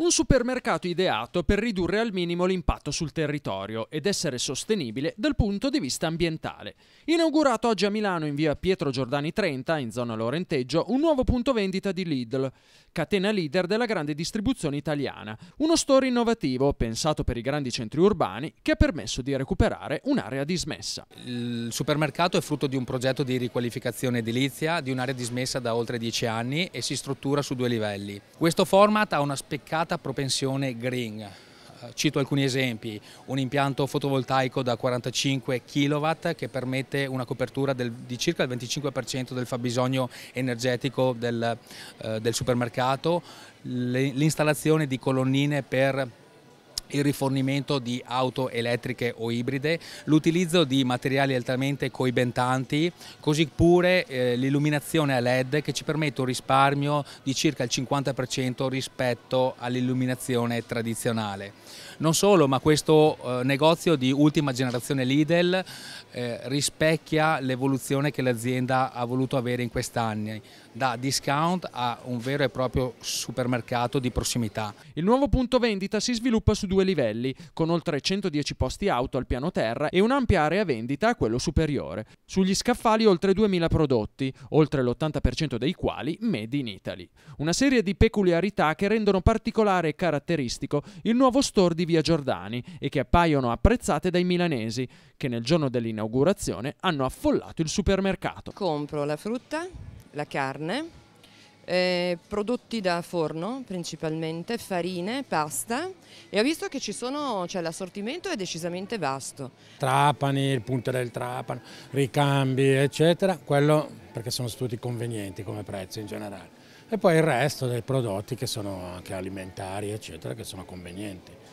Un supermercato ideato per ridurre al minimo l'impatto sul territorio ed essere sostenibile dal punto di vista ambientale. Inaugurato oggi a Milano in via Pietro Giordani 30, in zona Lorenteggio, un nuovo punto vendita di Lidl, catena leader della grande distribuzione italiana. Uno store innovativo, pensato per i grandi centri urbani, che ha permesso di recuperare un'area dismessa. Il supermercato è frutto di un progetto di riqualificazione edilizia di un'area dismessa da oltre dieci anni e si struttura su due livelli. Questo format ha una speccata elevata propensione green. Eh, cito alcuni esempi, un impianto fotovoltaico da 45 kW che permette una copertura del, di circa il 25% del fabbisogno energetico del, eh, del supermercato, l'installazione di colonnine per il rifornimento di auto elettriche o ibride, l'utilizzo di materiali altamente coibentanti, così pure eh, l'illuminazione a LED che ci permette un risparmio di circa il 50% rispetto all'illuminazione tradizionale. Non solo, ma questo eh, negozio di ultima generazione Lidl eh, rispecchia l'evoluzione che l'azienda ha voluto avere in questi anni, da discount a un vero e proprio supermercato di prossimità. Il nuovo punto vendita si sviluppa su due due livelli, con oltre 110 posti auto al piano terra e un'ampia area vendita a quello superiore. Sugli scaffali oltre 2000 prodotti, oltre l'80% dei quali made in Italy. Una serie di peculiarità che rendono particolare e caratteristico il nuovo store di Via Giordani e che appaiono apprezzate dai milanesi, che nel giorno dell'inaugurazione hanno affollato il supermercato. Compro la frutta, la carne, eh, prodotti da forno principalmente, farine, pasta e ho visto che cioè, l'assortimento è decisamente vasto. Trapani, il punto del trapano, ricambi eccetera, quello perché sono tutti convenienti come prezzo in generale. E poi il resto dei prodotti che sono anche alimentari eccetera che sono convenienti.